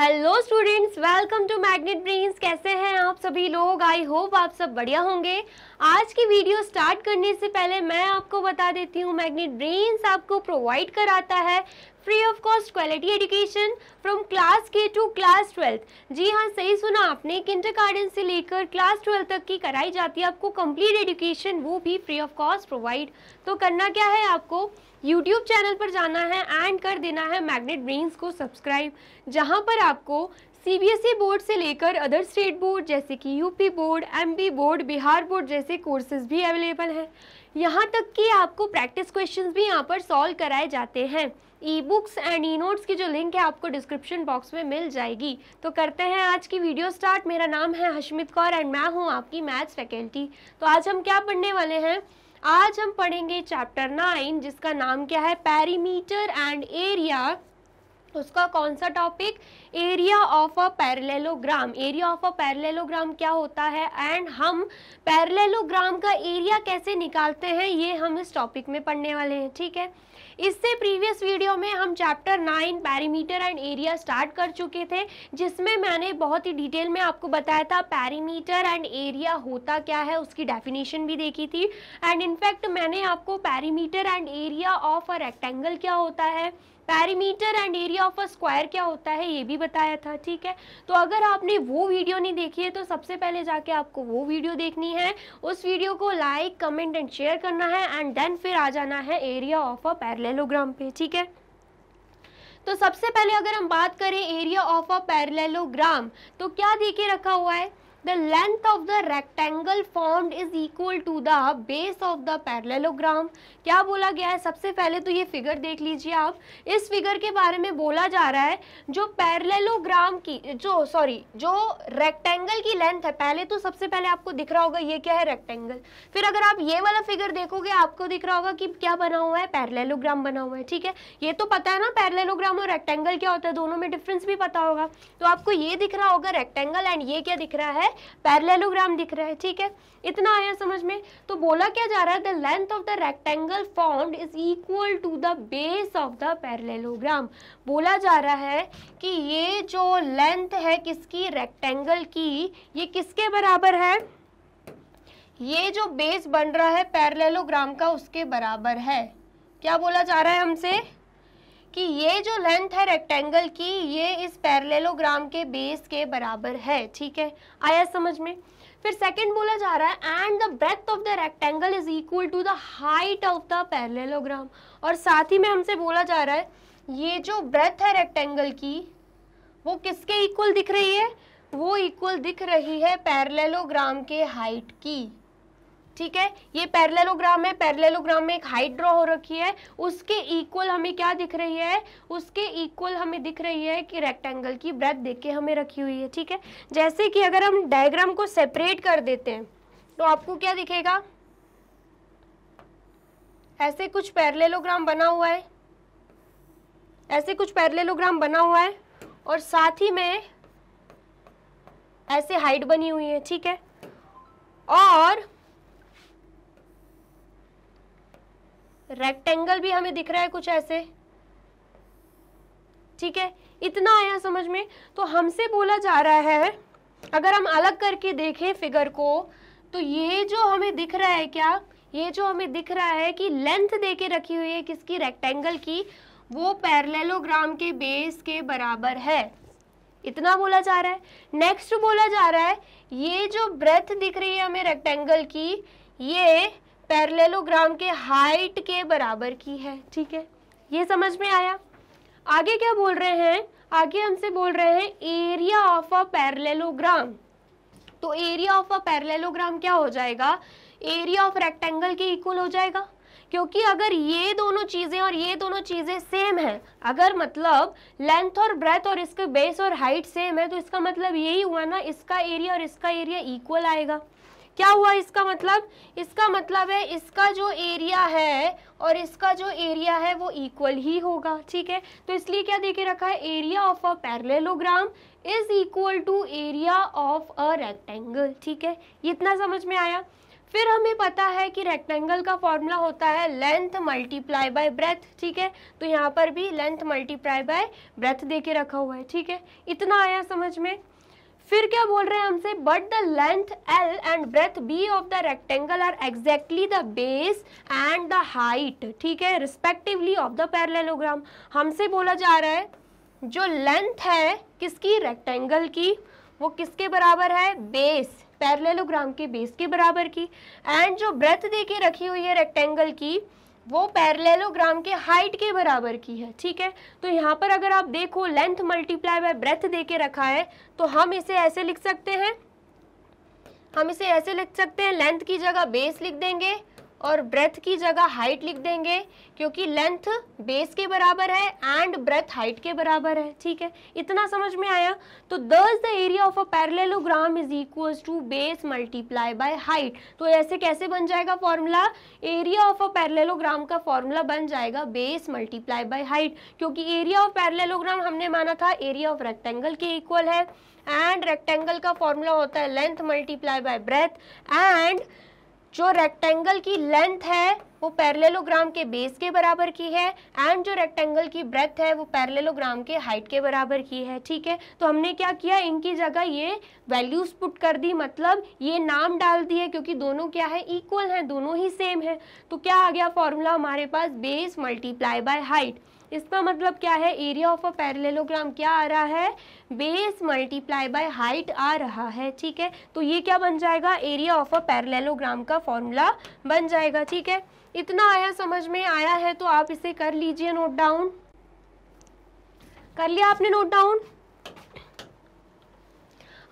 hello students welcome to Magnet Brains कैसे हैं आप सभी लोग आई होप आप सब बढ़िया होंगे आज की वीडियो स्टार्ट करने से पहले मैं आपको बता देती हूँ मैग्नेट ब्रेन्स आपको प्रोवाइड कराता है free of cost quality education from class K to class twelfth जी हाँ सही सुना आपने किंटर गार्डन से लेकर क्लास ट्वेल्थ तक की कराई जाती है आपको कंप्लीट एजुकेशन वो भी फ्री ऑफ कॉस्ट प्रोवाइड तो करना क्या है आपको यूट्यूब चैनल पर जाना है एंड कर देना है मैग्नेट ब्रेन्स को सब्सक्राइब जहां पर आपको सीबीएसई बोर्ड e से लेकर अदर स्टेट बोर्ड जैसे कि UP board MP board Bihar board जैसे कोर्सेज भी अवेलेबल हैं यहाँ तक कि आपको प्रैक्टिस क्वेश्चंस भी यहाँ पर सॉल्व कराए जाते हैं e books and e notes की जो लिंक है आपको डिस्क्रिप्शन बॉक्स में मिल जाएगी तो करते हैं आज की वीडियो स्टार्ट मेरा नाम है हशमित कौर एंड मैं हूँ आपकी मैथ्स फैकल्टी तो आज हम क्या पढ़ने वाले हैं आज हम पढ़ेंगे चैप्टर नाइन जिसका नाम क्या है पैरीमीटर एंड एरिया उसका कौन सा topic area of a parallelogram area of a parallelogram क्या होता है एंड हम पैरलेलोग्राम का एरिया कैसे निकालते हैं ये हम इस टॉपिक में पढ़ने वाले हैं ठीक है इससे प्रीवियस वीडियो में हम chapter nine perimeter and area start कर चुके थे जिसमें मैंने बहुत ही डिटेल में आपको बताया था पैरीमीटर एंड एरिया होता क्या है उसकी डेफिनेशन भी देखी थी एंड इनफैक्ट मैंने आपको perimeter and area of a rectangle क्या होता है perimeter and area of a square क्या होता है ये भी बताया था ठीक है तो अगर आपने वो वीडियो नहीं देखी है तो सबसे पहले जाके आपको वो वीडियो देखनी है उस वीडियो को लाइक कमेंट एंड शेयर करना है एंड देन फिर आ जाना है एरिया ऑफ अ पैरलेलोग्राम पे ठीक है तो सबसे पहले अगर हम बात करें एरिया ऑफ अ पैरलेलोग्राम तो क्या देखे रखा हुआ है the length of the rectangle formed is equal to the base of the parallelogram क्या बोला गया है सबसे पहले तो ये फिगर देख लीजिए आप इस फिगर के बारे में बोला जा रहा है जो पैरलेलोग्राम की जो सॉरी जो रेक्टेंगल की लेंथ है पहले तो सबसे पहले आपको दिख रहा होगा ये क्या है रेक्टेंगल फिर अगर आप ये वाला फिगर देखोगे आपको दिख रहा होगा कि क्या बना हुआ है पैरलेलोग्राम बना हुआ है ठीक है ये तो पता है ना पैरलेलोग्राम और रेक्टेंगल क्या होता है दोनों में डिफरेंस भी पता होगा तो आपको ये दिख रहा होगा रेक्टेंगल एंड ये क्या दिख रहा है पैरलेलोग्राम दिख रहा है ठीक है इतना आया समझ में तो बोला क्या जा रहा है the length of the rectangle formed is equal to the base of the parallelogram बोला जा रहा है कि ये जो लेंथ है किसकी रेक्टेंगल की ये किसके बराबर है ये जो बेस बन रहा है पैरलेलोग्राम का उसके बराबर है क्या बोला जा रहा है हमसे कि ये जो लेंथ है रेक्टेंगल की ये इस पैरलेलोग्राम के बेस के बराबर है ठीक है आया समझ में फिर सेकंड बोला जा रहा है and the breadth of the rectangle is equal to the height of the parallelogram और साथ ही में हमसे बोला जा रहा है ये जो ब्रेथ है रेक्टेंगल की वो किसके इक्वल दिख रही है वो इक्वल दिख रही है पैरलेलोग्राम के हाइट की ठीक है ये पैरलेलोग्राम है पैरलेलोग्राम में एक हाइट ड्रॉ हो रखी है उसके इक्वल हमें क्या दिख रही है उसके इक्वल हमें दिख रही है कि रेक्टेंगल की ब्रेथ देख के हमें रखी हुई है ठीक है जैसे कि अगर हम डायग्राम को सेपरेट कर देते हैं तो आपको क्या दिखेगा ऐसे कुछ पैरलेलोग्राम बना हुआ है ऐसे कुछ पैरलेलोग्राम बना हुआ है और साथ ही में ऐसे हाइट बनी हुई है ठीक है और रेक्टेंगल भी हमें दिख रहा है कुछ ऐसे ठीक है इतना आया समझ में तो हमसे बोला जा रहा है अगर हम अलग करके देखें फिगर को तो ये जो हमें दिख रहा है क्या ये जो हमें दिख रहा है कि लेंथ दे के रखी हुई है किसकी रेक्टेंगल की वो पैरलेलोग्राम के बेस के बराबर है इतना बोला जा रहा है नेक्स्ट बोला जा रहा है ये जो ब्रेथ दिख रही है हमें रेक्टेंगल की ये पैरलेलोग्राम के हाइट के बराबर की है ठीक है ये समझ में आया आगे क्या बोल रहे हैं आगे हमसे बोल रहे हैं एरिया ऑफ अ पैरलेलोग्राम तो एरिया ऑफ अ पैरलेलोग्राम क्या हो जाएगा एरिया ऑफ रेक्टेंगल के इक्वल हो जाएगा क्योंकि अगर ये दोनों चीज़ें और ये दोनों चीज़ें सेम है अगर मतलब लेंथ और ब्रेथ और इसके बेस और हाइट सेम है तो इसका मतलब यही हुआ ना इसका एरिया और इसका एरिया इक्वल आएगा क्या हुआ इसका मतलब इसका मतलब है इसका जो एरिया है और इसका जो एरिया है वो इक्वल ही होगा ठीक है तो इसलिए क्या देखे रखा है area of a parallelogram is equal to area of a rectangle ठीक है इतना समझ में आया फिर हमें पता है कि रेक्टेंगल का फॉर्मूला होता है लेंथ मल्टीप्लाई बाय ब्रेथ ठीक है तो यहाँ पर भी लेंथ मल्टीप्लाई बाय ब्रेथ दे के रखा हुआ है ठीक है इतना आया समझ में फिर क्या बोल रहे हैं हमसे but the length L and breadth B of the rectangle are exactly the base and the height ठीक है रिस्पेक्टिवली ऑफ द पैरलेलोग्राम हमसे बोला जा रहा है जो लेंथ है किसकी रेक्टेंगल की वो किसके बराबर है बेस पैरलेलोग्राम के बेस के बराबर की एंड जो ब्रेथ दे के रखी हुई है रेक्टेंगल की वो पैरलेलोग्राम के हाइट के बराबर की है ठीक है तो यहाँ पर अगर आप देखो लेंथ मल्टीप्लाई बाय ब्रेथ दे के रखा है तो हम इसे ऐसे लिख सकते हैं हम इसे ऐसे लिख सकते हैं लेंथ की जगह बेस लिख देंगे और ब्रेथ की जगह हाइट लिख देंगे क्योंकि लेंथ बेस के बराबर है एंड ब्रेथ हाइट के बराबर है ठीक है इतना समझ में आया तो thus the area of a parallelogram is equals to base multiply by height तो ऐसे कैसे बन जाएगा formula area of a parallelogram का फॉर्मूला बन जाएगा बेस मल्टीप्लाई बाय हाइट क्योंकि एरिया ऑफ पैरलेलोग्राम हमने माना था एरिया ऑफ रेक्टेंगल के इक्वल है एंड रेक्टेंगल का फॉर्मूला होता है length multiply by breadth and जो रेक्टेंगल की लेंथ है वो पैरेललोग्राम के बेस के बराबर की है एंड जो रेक्टेंगल की ब्रेथ है वो पैरेललोग्राम के हाइट के बराबर की है ठीक है तो हमने क्या किया इनकी जगह ये वैल्यूज पुट कर दी मतलब ये नाम डाल दिए क्योंकि दोनों क्या है इक्वल हैं दोनों ही सेम है तो क्या आ गया फॉर्मूला हमारे पास बेस मल्टीप्लाई बाय हाइट इसका मतलब क्या है एरिया ऑफ अ पैरेललोग्राम क्या आ रहा है बेस मल्टीप्लाई बाय हाइट आ रहा है ठीक है तो ये क्या बन जाएगा एरिया ऑफ अ पैरेललोग्राम का फॉर्मूला बन जाएगा ठीक है इतना आया समझ में आया है तो आप इसे कर लीजिए नोट डाउन कर लिया आपने नोट डाउन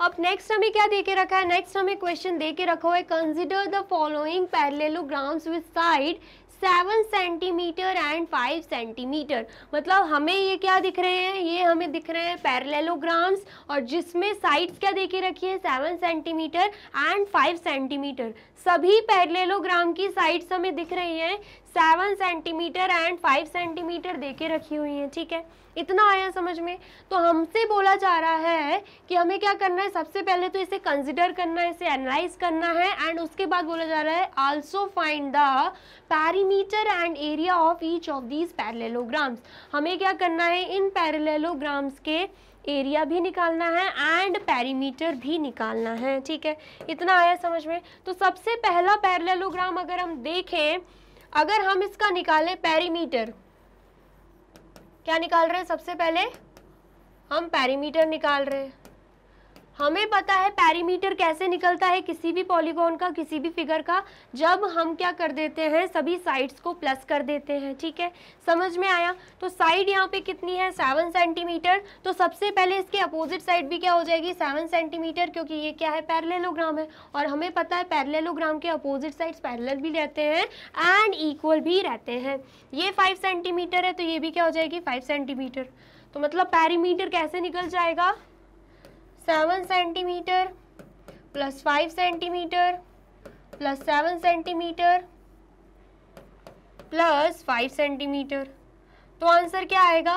अब नेक्स्ट हमें क्या दे के रखा है नेक्स्ट हमें क्वेश्चन दे के रखा है consider the following parallelograms with side seven centimetre and five centimetre मतलब हमें ये क्या दिख रहे हैं ये हमें दिख रहे हैं पैरेललोग्राम्स और जिसमें साइड्स क्या देखे रखी है seven centimetre and five centimetre सभी पैरेललोग्राम की साइड्स हमें दिख रही हैं seven centimetre and five centimetre दे के रखी हुई हैं ठीक है इतना आया समझ में तो हमसे बोला जा रहा है कि हमें क्या करना है सबसे पहले तो इसे कंसिडर करना है इसे एनालाइज करना है एंड उसके बाद बोला जा रहा है also find the perimeter and area of each of these parallelograms हमें क्या करना है इन पैरलेलोग्राम्स के एरिया भी निकालना है एंड पैरीमीटर भी निकालना है ठीक है इतना आया समझ में तो सबसे पहला पैरलेलोग्राम अगर हम देखें अगर हम इसका निकालें पैरीमीटर क्या निकाल रहे हैं सबसे पहले हम पैरीमीटर निकाल रहे हैं हमें पता है पैरीमीटर कैसे निकलता है किसी भी पॉलीगॉन का किसी भी फिगर का जब हम क्या कर देते हैं सभी साइड्स को प्लस कर देते हैं ठीक है समझ में आया तो साइड यहाँ पे कितनी है सेवन सेंटीमीटर तो सबसे पहले इसके अपोजिट साइड भी क्या हो जाएगी सेवन सेंटीमीटर क्योंकि ये क्या है पैरलेलोग्राम है और हमें पता है पैरलेलोग्राम के अपोजिट साइड्स पैरल भी रहते हैं एंड इक्वल भी रहते हैं ये फाइव सेंटीमीटर है तो ये भी क्या हो जाएगी फाइव सेंटीमीटर तो मतलब पैरीमीटर कैसे निकल जाएगा seven centimetre plus five centimetre plus seven centimetre plus five centimetre तो आंसर क्या आएगा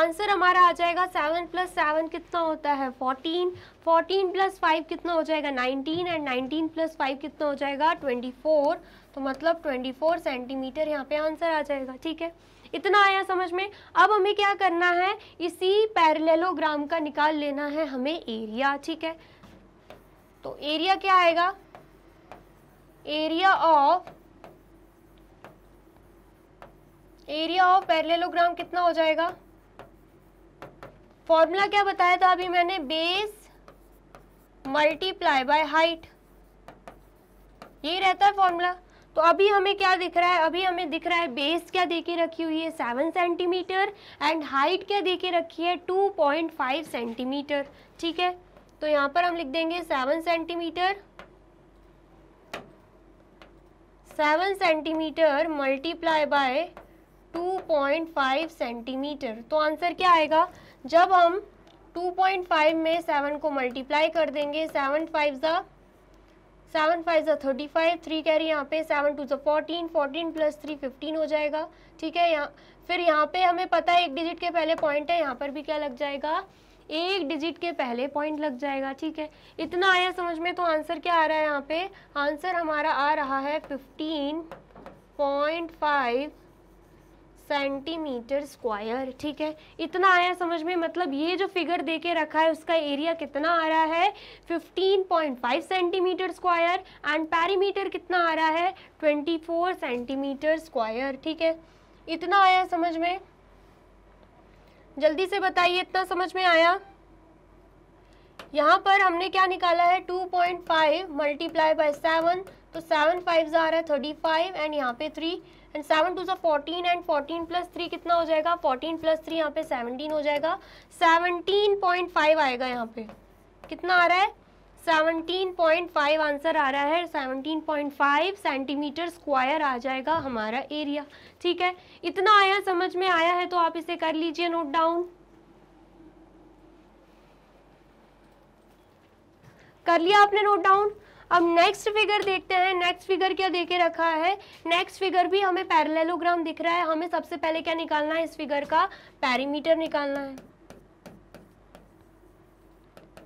आंसर हमारा आ जाएगा सेवन प्लस सेवन कितना होता है फोर्टीन फोर्टीन प्लस फाइव कितना हो जाएगा nineteen and nineteen plus five कितना हो जाएगा ट्वेंटी फोर तो मतलब ट्वेंटी फोर सेंटीमीटर यहाँ पे आंसर आ जाएगा ठीक है इतना आया समझ में अब हमें क्या करना है इसी पैरलेलोग्राम का निकाल लेना है हमें एरिया ठीक है तो एरिया क्या आएगा area of area of parallelogram कितना हो जाएगा फॉर्मूला क्या बताया था अभी मैंने बेस मल्टीप्लाई बाय हाइट ये रहता है फॉर्मूला तो अभी हमें क्या दिख रहा है अभी हमें दिख रहा है बेस क्या देके रखी हुई है सेवन सेंटीमीटर एंड हाइट क्या देके रखी है टू पॉइंट फाइव सेंटीमीटर ठीक है तो यहाँ पर हम लिख देंगे seven centimetre seven centimetre multiply by two point five centimetre तो आंसर क्या आएगा जब हम टू पॉइंट फाइव में सेवन को मल्टीप्लाई कर देंगे सेवन फाइव ज़ा सेवन फाइव ज़ा थर्टी फाइव थ्री कह है यहाँ पे सेवन टू ज़ा fourteen fourteen plus three fifteen हो जाएगा ठीक है यहाँ फिर यहाँ पे हमें पता है एक डिजिट के पहले पॉइंट है यहाँ पर भी क्या लग जाएगा एक डिजिट के पहले पॉइंट लग जाएगा ठीक है इतना आया समझ में तो आंसर क्या आ रहा है यहाँ पे आंसर हमारा आ रहा है fifteen point five centimetre square ठीक है इतना आया समझ में मतलब ये जो फिगर दे के रखा है उसका एरिया कितना आ रहा है 15.5 सेंटीमीटर स्क्वायर एंड पैरीमीटर कितना आ रहा है 24 सेंटीमीटर स्क्वायर ठीक है इतना आया समझ में जल्दी से बताइए इतना समझ में आया यहाँ पर हमने क्या निकाला है 2.5 point five multiply by seven तो सेवन फाइव जा रहा है थर्टी फाइव एंड यहाँ पे थ्री एंड सेवन टू सा fourteen and fourteen plus three कितना हो जाएगा फोर्टीन प्लस थ्री यहाँ पे सेवनटीन हो जाएगा सेवनटीन पॉइंट फाइव आएगा यहाँ पे कितना आ रहा है सेवनटीन पॉइंट फाइव आंसर आ रहा है seventeen point five centimetre square आ जाएगा हमारा एरिया ठीक है इतना आया समझ में आया है तो आप इसे कर लीजिए नोट डाउन कर लिया आपने नोट डाउन अब नेक्स्ट फिगर देखते हैं नेक्स्ट फिगर क्या देखे रखा है नेक्स्ट फिगर भी हमें पैरेललोग्राम दिख रहा है हमें सबसे पहले क्या निकालना है इस फिगर का पैरीमीटर निकालना है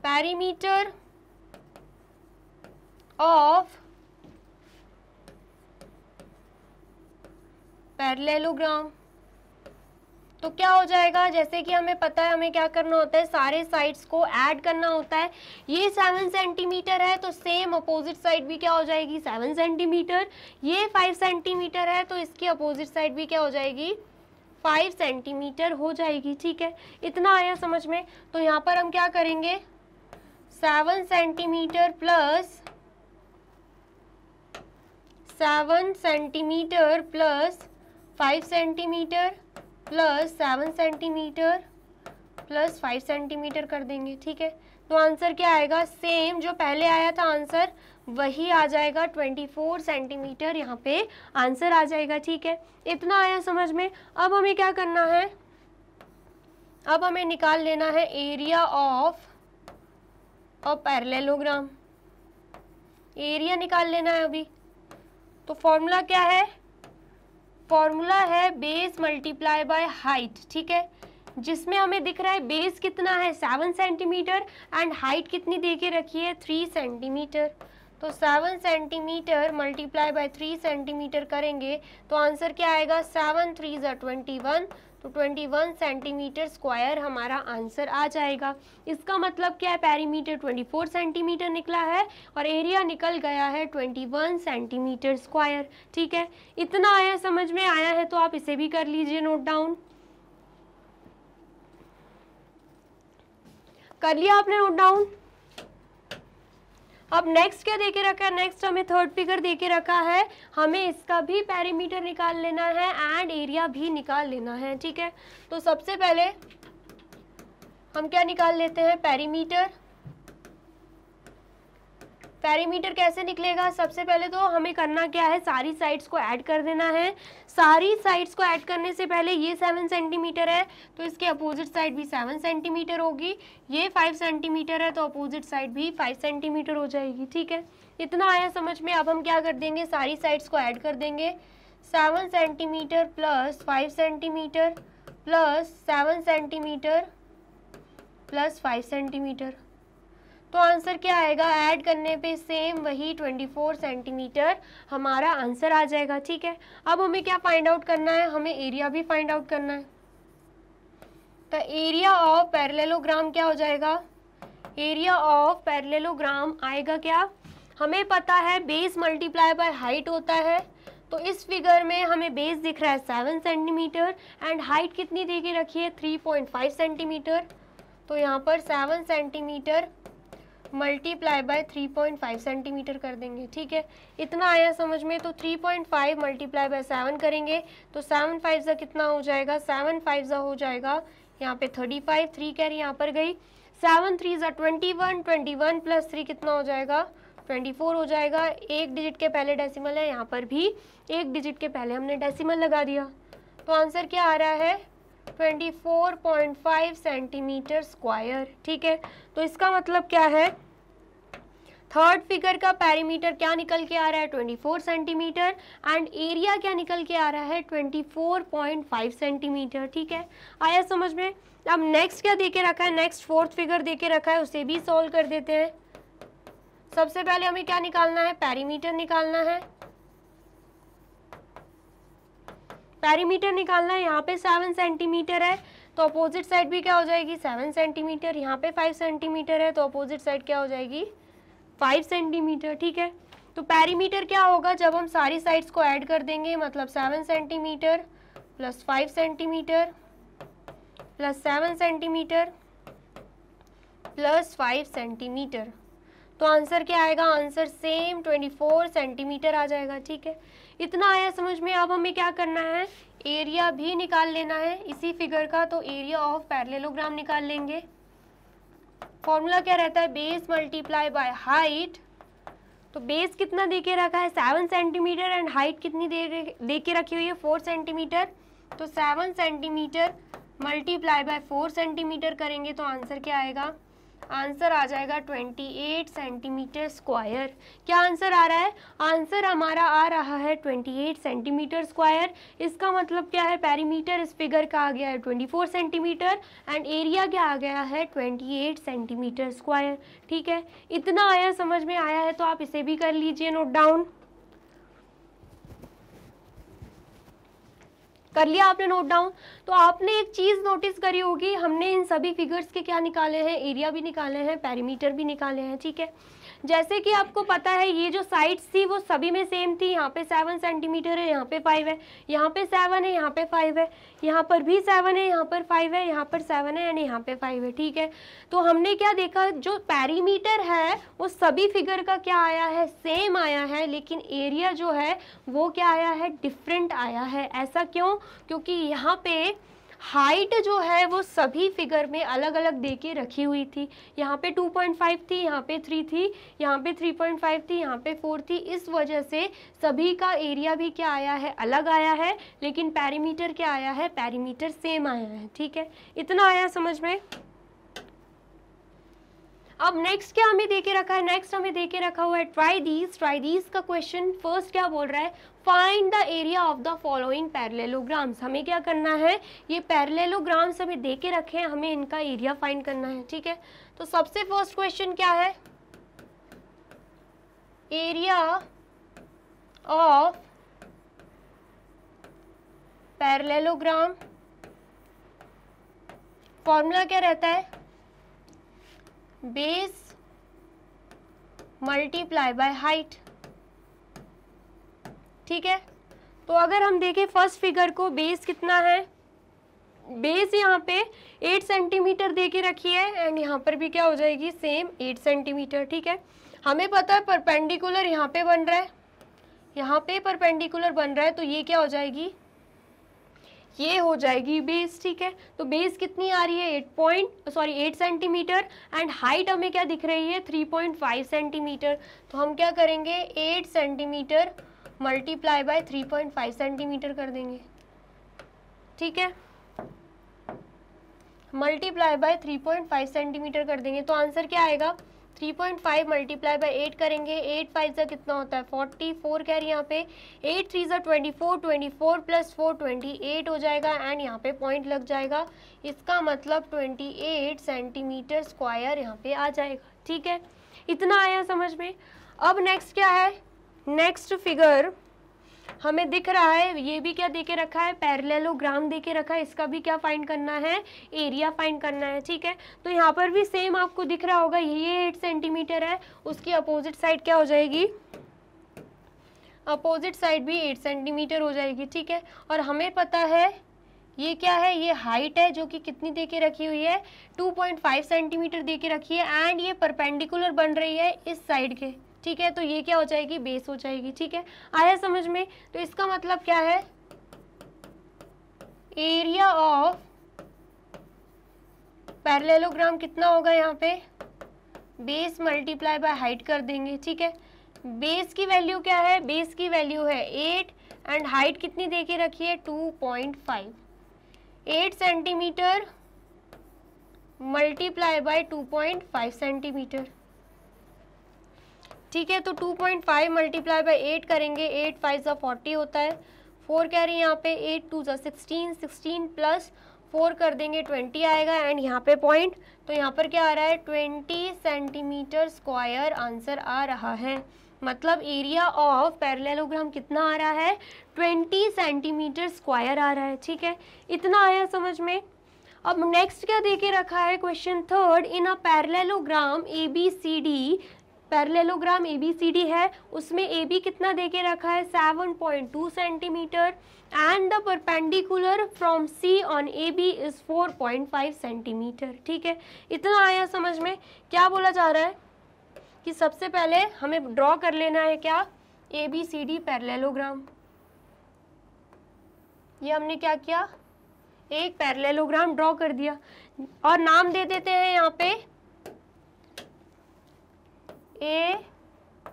पैरीमीटर ऑफ पैरेललोग्राम तो क्या हो जाएगा जैसे कि हमें पता है हमें क्या करना होता है सारे साइड्स को ऐड करना होता है ये सेवन सेंटीमीटर है तो सेम अपोजिट साइड भी क्या हो जाएगी सेवन सेंटीमीटर ये फाइव सेंटीमीटर है तो इसकी अपोजिट साइड भी क्या हो जाएगी फाइव सेंटीमीटर हो जाएगी ठीक है इतना आया समझ में तो यहाँ पर हम क्या करेंगे seven centimetre plus seven centimetre plus five centimetre plus seven centimetre plus five centimetre कर देंगे ठीक है तो आंसर क्या आएगा सेम जो पहले आया था आंसर वही आ जाएगा 24 सेंटीमीटर यहाँ पे आंसर आ जाएगा ठीक है इतना आया समझ में अब हमें क्या करना है अब हमें निकाल लेना है area of a parallelogram area निकाल लेना है अभी तो फॉर्मूला क्या है फॉर्मूला है बेस मल्टीप्लाई बाय हाइट ठीक है जिसमें हमें दिख रहा है बेस कितना है सेवन सेंटीमीटर एंड हाइट कितनी दे के रखी है थ्री सेंटीमीटर तो seven centimetre multiply by three centimetre करेंगे तो आंसर क्या आएगा सेवन थ्री ज़ा ट्वेंटी वन तो 21 सेंटीमीटर स्क्वायर हमारा आंसर आ जाएगा इसका मतलब क्या है पैरीमीटर 24 सेंटीमीटर निकला है और एरिया निकल गया है 21 सेंटीमीटर स्क्वायर ठीक है इतना आया समझ में आया है तो आप इसे भी कर लीजिए नोट डाउन कर लिया आपने नोट डाउन अब नेक्स्ट क्या देके रखा है नेक्स्ट हमें थर्ड फिगर देके रखा है हमें इसका भी पैरीमीटर निकाल लेना है एंड एरिया भी निकाल लेना है ठीक है तो सबसे पहले हम क्या निकाल लेते हैं पैरीमीटर पैरीमीटर कैसे निकलेगा सबसे पहले तो हमें करना क्या है सारी साइड्स को ऐड कर देना है सारी साइड्स को ऐड करने से पहले ये सेवन सेंटीमीटर है तो इसके अपोजिट साइड भी सेवन सेंटीमीटर होगी ये फाइव सेंटीमीटर है तो अपोजिट साइड भी फाइव सेंटीमीटर हो जाएगी ठीक है इतना आया समझ में अब हम क्या कर देंगे सारी साइड्स को ऐड कर देंगे seven centimetre plus five centimetre plus seven centimetre plus five centimetre तो आंसर क्या आएगा ऐड करने पे सेम वही 24 सेंटीमीटर हमारा आंसर आ जाएगा ठीक है अब हमें क्या फाइंड आउट करना है हमें एरिया भी फाइंड आउट करना है तो एरिया ऑफ पैरेललोग्राम क्या हो जाएगा एरिया ऑफ पैरेललोग्राम आएगा क्या हमें पता है बेस मल्टीप्लाई बाय हाइट होता है तो इस फिगर में हमें बेस दिख रहा है सेवन सेंटीमीटर एंड हाइट कितनी के रखी है थ्री पॉइंट फाइव सेंटीमीटर तो यहाँ पर seven centimetre multiply by 3.5 centimetre कर देंगे ठीक है इतना आया समझ में तो 3.5 point five multiply by seven करेंगे तो सेवन फाइव ज़ा कितना हो जाएगा सेवन फाइव ज़ा हो जाएगा यहाँ पे 35 फाइव थ्री कह रही यहाँ पर गई सेवन थ्री ज़ा twenty one twenty one plus three कितना हो जाएगा 24 हो जाएगा एक डिजिट के पहले डेसिमल है यहाँ पर भी एक डिजिट के पहले हमने डेसिमल लगा दिया तो आंसर क्या आ रहा है 24.5 सेंटीमीटर स्क्वायर ठीक है तो इसका मतलब क्या है थर्ड फिगर का पैरीमीटर क्या निकल के आ रहा है 24 सेंटीमीटर एंड एरिया क्या निकल के आ रहा है 24.5 सेंटीमीटर ठीक है आया समझ में अब नेक्स्ट क्या देके रखा है नेक्स्ट फोर्थ फिगर देके रखा है उसे भी सॉल्व कर देते हैं सबसे पहले हमें क्या निकालना है पैरीमीटर निकालना है पैरीमीटर निकालना है यहाँ पे सेवन सेंटीमीटर है तो अपोजिट साइड भी क्या हो जाएगी सेवन सेंटीमीटर यहाँ पे फाइव सेंटीमीटर है तो अपोजिट साइड क्या हो जाएगी फाइव सेंटीमीटर ठीक है तो पैरीमीटर क्या होगा जब हम सारी साइड्स को ऐड कर देंगे मतलब seven centimetre plus five centimetre plus seven centimetre plus five centimetre तो आंसर क्या आएगा answer same twenty four centimetre आ जाएगा ठीक है इतना आया समझ में अब हमें क्या करना है एरिया भी निकाल लेना है इसी फिगर का तो एरिया ऑफ पैरलेलोग्राम निकाल लेंगे फॉर्मूला क्या रहता है बेस मल्टीप्लाई बाय हाइट तो बेस कितना दे के रखा है सेवन सेंटीमीटर एंड हाइट कितनी दे दे के रखी हुई है फोर सेंटीमीटर तो seven centimetre multiply by four centimetre करेंगे तो आंसर क्या आएगा आंसर आ जाएगा 28 सेंटीमीटर स्क्वायर क्या आंसर आ रहा है आंसर हमारा आ रहा है 28 सेंटीमीटर स्क्वायर इसका मतलब क्या है पैरीमीटर इस फिगर का आ गया है 24 सेंटीमीटर एंड एरिया क्या आ गया है 28 सेंटीमीटर स्क्वायर ठीक है इतना आया समझ में आया है तो आप इसे भी कर लीजिए नोट डाउन कर लिया आपने नोट डाउन तो आपने एक चीज़ नोटिस करी होगी हमने इन सभी फिगर्स के क्या निकाले हैं एरिया भी निकाले हैं पैरीमीटर भी निकाले हैं ठीक है जैसे कि आपको पता है ये जो साइड्स थी वो सभी में सेम थी यहाँ पे सेवन सेंटीमीटर है यहाँ पे फाइव है यहाँ पे सेवन है यहाँ पे फाइव है यहाँ पर भी सेवन है यहाँ पर फाइव है यहाँ पर सेवन है एंड यहाँ पे फाइव है ठीक है तो हमने क्या देखा जो पैरीमीटर है वो सभी फिगर का क्या आया है सेम आया है लेकिन एरिया जो है वो क्या आया है डिफरेंट आया है ऐसा क्यों क्योंकि यहाँ पे हाइट जो है वो सभी फिगर में अलग अलग दे के रखी हुई थी यहाँ पे 2.5 थी यहाँ पे 3 थी यहाँ पे 3.5 थी यहाँ पे 4 थी इस वजह से सभी का एरिया भी क्या आया है अलग आया है लेकिन पैरीमीटर क्या आया है पैरीमीटर सेम आया है ठीक है इतना आया समझ में अब नेक्स्ट क्या हमें देके रखा है नेक्स्ट हमें देके रखा हुआ है ट्राई दीज ट्राई दीज का क्वेश्चन फर्स्ट क्या बोल रहा है find the area of the following parallelograms हमें क्या करना है ये पैरलेलोग्राम्स हमें दे के रखे हैं हमें इनका एरिया फाइंड करना है ठीक है तो सबसे फर्स्ट क्वेश्चन क्या है एरिया ऑफ पैरलेलोग्राम फॉर्मूला क्या रहता है बेस मल्टीप्लाई बाय हाइट ठीक है तो अगर हम देखें फर्स्ट फिगर को बेस कितना है बेस यहाँ पे 8 सेंटीमीटर दे के रखी है एंड यहाँ पर भी क्या हो जाएगी सेम 8 सेंटीमीटर ठीक है हमें पता है परपेंडिकुलर यहाँ पे बन रहा है यहाँ पे परपेंडिकुलर बन रहा है तो ये क्या हो जाएगी ये हो जाएगी बेस ठीक है तो बेस कितनी आ रही है eight point sorry eight centimetre and height हमें क्या दिख रही है थ्री पॉइंट फाइव सेंटीमीटर तो हम क्या करेंगे eight centimetre multiply by 3.5 centimetre कर देंगे ठीक है मल्टीप्लाई बाय 3.5 सेंटीमीटर कर देंगे तो आंसर क्या आएगा 3.5 मल्टीप्लाई बाई एट करेंगे एट फाइव जो कितना होता है 44 कह रही यहाँ पे एट थ्री जो twenty four twenty four plus four twenty eight हो जाएगा एंड यहाँ पे पॉइंट लग जाएगा इसका मतलब 28 सेंटीमीटर स्क्वायर यहाँ पे आ जाएगा ठीक है इतना आया समझ में अब नेक्स्ट क्या है नेक्स्ट फिगर हमें दिख रहा है ये भी क्या दे के रखा है पैरेललोग्राम दे के रखा है इसका भी क्या फाइंड करना है एरिया फाइंड करना है ठीक है तो यहाँ पर भी सेम आपको दिख रहा होगा ये एट सेंटीमीटर है उसकी अपोजिट साइड क्या हो जाएगी अपोजिट साइड भी एट सेंटीमीटर हो जाएगी ठीक है और हमें पता है ये क्या है ये हाइट है जो कि कितनी दे के रखी हुई है 2.5 सेंटीमीटर दे के रखी है एंड ये परपेंडिकुलर बन रही है इस साइड के ठीक है तो ये क्या हो जाएगी बेस हो जाएगी ठीक है आया समझ में तो इसका मतलब क्या है एरिया ऑफ पैरलेलोग्राम कितना होगा यहाँ पे बेस मल्टीप्लाई बाय हाइट कर देंगे ठीक है बेस की वैल्यू क्या है बेस की वैल्यू है एट एंड हाइट कितनी दे के रखी है two point five eight centimetre multiply by two point five centimetre ठीक है तो 2.5 point five multiply by eight करेंगे एट फाइव ज़ा फोर्टी होता है फोर कह रही है यहाँ पे एट टू ज़ा सिक्सटीन सिक्सटीन प्लस फोर कर देंगे ट्वेंटी आएगा एंड यहाँ पे पॉइंट तो यहाँ पर क्या आ रहा है ट्वेंटी सेंटीमीटर स्क्वायर आंसर आ रहा है मतलब एरिया ऑफ पैरलेलोग्राम कितना आ रहा है ट्वेंटी सेंटीमीटर स्क्वायर आ रहा है ठीक है इतना आया समझ में अब नेक्स्ट क्या देखे रखा है question third in a parallelogram A B C D parallelogram A B C D है उसमें ए बी कितना दे के रखा है seven point two centimetre and the perpendicular from C on A B is four point five centimetre ठीक है इतना आया समझ में क्या बोला जा रहा है कि सबसे पहले हमें ड्रॉ कर लेना है क्या A B C D parallelogram ये हमने क्या किया एक पैरलेलोग्राम ड्रॉ कर दिया और नाम दे देते हैं यहाँ पे ए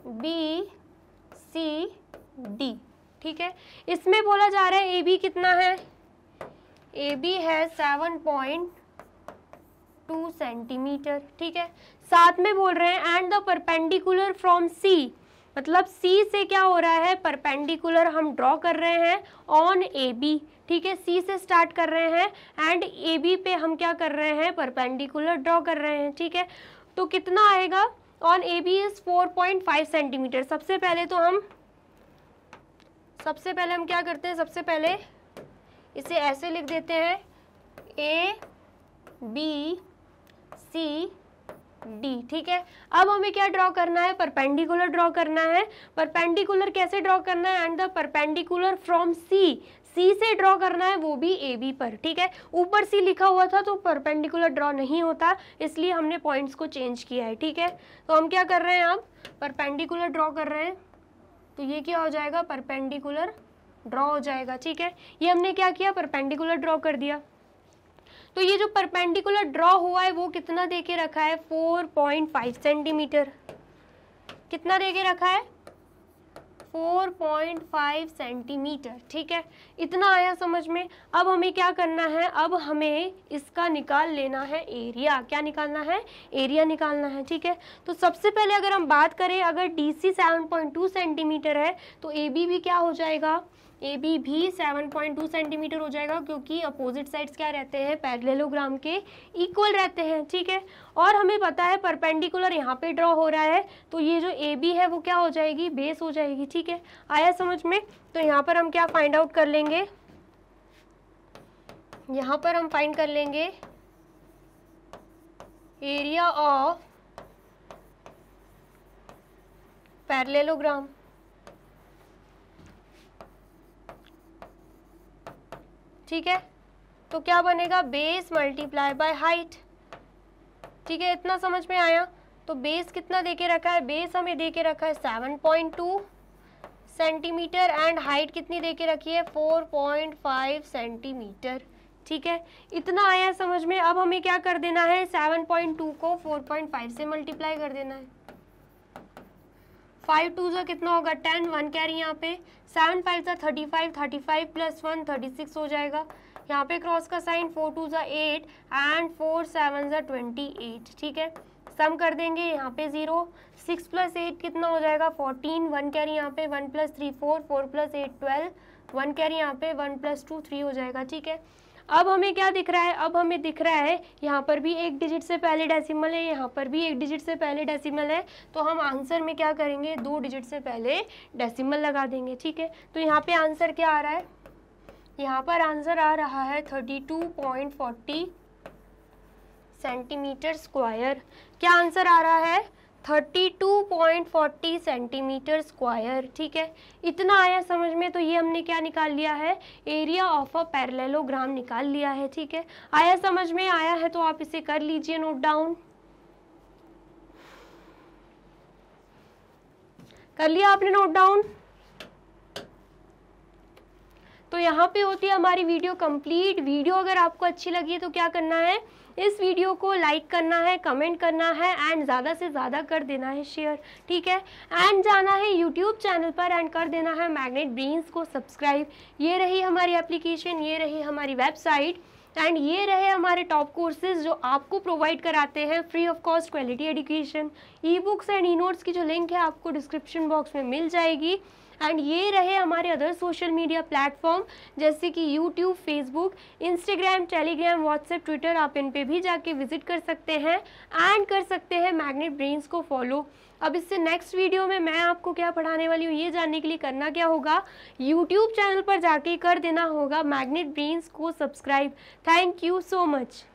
बी सी डी ठीक है इसमें बोला जा रहा है ए बी कितना है ए बी है सेवन पॉइंट टू सेंटीमीटर ठीक है साथ में बोल रहे हैं and the perpendicular from C मतलब सी से क्या हो रहा है परपेंडिकुलर हम ड्रॉ कर रहे हैं ऑन ए बी ठीक है सी से स्टार्ट कर रहे हैं एंड ए बी पे हम क्या कर रहे हैं परपेंडिकुलर ड्रॉ कर रहे हैं ठीक है तो कितना आएगा on A B is four point five centimetre सबसे पहले तो हम सबसे पहले हम क्या करते हैं सबसे पहले इसे ऐसे लिख देते हैं ए बी सी डी ठीक है अब हमें क्या ड्रॉ करना है परपेंडिकुलर ड्रॉ करना है परपेंडिकुलर कैसे ड्रॉ करना है and the perpendicular from C C से ड्रॉ करना है वो भी ए बी पर ठीक है ऊपर सी लिखा हुआ था तो परपेंडिकुलर ड्रॉ नहीं होता इसलिए हमने पॉइंट्स को चेंज किया है ठीक है तो हम क्या कर रहे हैं अब परपेंडिकुलर ड्रॉ कर रहे हैं तो ये क्या हो जाएगा परपेंडिकुलर ड्रॉ हो जाएगा ठीक है ये हमने क्या किया परपेंडिकुलर ड्रॉ कर दिया तो ये जो परपेंडिकुलर ड्रॉ हुआ है वो कितना दे के रखा है 4.5 सेंटीमीटर कितना दे के रखा है 4.5 सेंटीमीटर ठीक है इतना आया समझ में अब हमें क्या करना है अब हमें इसका निकाल लेना है एरिया क्या निकालना है एरिया निकालना है ठीक है तो सबसे पहले अगर हम बात करें अगर D C seven point two centimetre है तो ए बी भी क्या हो जाएगा ए बी भी 7.2 सेंटीमीटर हो जाएगा क्योंकि अपोजिट साइड्स क्या रहते हैं पैरलेलोग्राम के इक्वल रहते हैं ठीक है और हमें पता है परपेंडिकुलर यहाँ पे ड्रॉ हो रहा है तो ये जो ए बी है वो क्या हो जाएगी बेस हो जाएगी ठीक है आया समझ में तो यहाँ पर हम क्या फाइंड आउट कर लेंगे यहाँ पर हम फाइंड कर लेंगे एरिया ऑफ पैरलेलोग्राम ठीक है तो क्या बनेगा बेस मल्टीप्लाई बाय हाइट ठीक है इतना समझ में आया तो बेस कितना दे के रखा है बेस हमें दे के रखा है seven point two centimetre and height कितनी दे के रखी है फोर पॉइंट फाइव सेंटीमीटर ठीक है इतना आया समझ में अब हमें क्या कर देना है सेवन पॉइंट टू को फोर पॉइंट फाइव से मल्टीप्लाई कर देना है फाइव टू जो कितना होगा टेन वन कैरी यहाँ पे सेवन फाइव जो तो thirty five thirty five plus one thirty six हो जाएगा यहाँ पे क्रॉस का साइन फोर टू जो एट एंड फोर सेवन जो ट्वेंटी एट ठीक है सम कर देंगे यहाँ पे जीरो सिक्स प्लस एट कितना हो जाएगा फोर्टीन वन कैरी यहाँ पे one plus three four four plus eight twelve one carry यहाँ पे वन प्लस टू थ्री हो जाएगा ठीक है अब हमें क्या दिख रहा है अब हमें दिख रहा है यहाँ पर भी एक डिजिट से पहले डेसिमल है यहाँ पर भी एक डिजिट से पहले डेसिमल है तो हम आंसर में क्या करेंगे दो डिजिट से पहले डेसिमल लगा देंगे ठीक है तो यहाँ पे आंसर क्या आ रहा है यहाँ पर आंसर आ रहा है thirty two point forty centimetre square क्या आंसर आ रहा है 32.40 सेंटीमीटर स्क्वायर ठीक है इतना आया समझ में तो ये हमने क्या निकाल लिया है एरिया ऑफ अ पैरलेलोग्राम निकाल लिया है ठीक है आया समझ में आया है तो आप इसे कर लीजिए नोट डाउन कर लिया आपने नोट डाउन तो यहाँ पे होती है हमारी वीडियो कंप्लीट वीडियो अगर आपको अच्छी लगी तो क्या करना है इस वीडियो को लाइक करना है कमेंट करना है एंड ज़्यादा से ज़्यादा कर देना है शेयर ठीक है एंड जाना है यूट्यूब चैनल पर एंड कर देना है मैग्नेट ब्रीन्स को सब्सक्राइब ये रही हमारी एप्लीकेशन ये रही हमारी वेबसाइट एंड ये रहे हमारे टॉप कोर्सेज जो आपको प्रोवाइड कराते हैं free of cost quality education e books and e notes की जो लिंक है आपको डिस्क्रिप्शन बॉक्स में मिल जाएगी एंड ये रहे हमारे अदर सोशल मीडिया प्लेटफॉर्म जैसे कि YouTube Facebook Instagram Telegram WhatsApp Twitter आप इन पे भी जाके विजिट कर सकते हैं एंड कर सकते हैं मैग्नेट ब्रेन्स को फॉलो अब इससे नेक्स्ट वीडियो में मैं आपको क्या पढ़ाने वाली हूँ ये जानने के लिए करना क्या होगा यूट्यूब चैनल पर जाके कर देना होगा मैग्नेट ब्रेन्स को subscribe thank you so much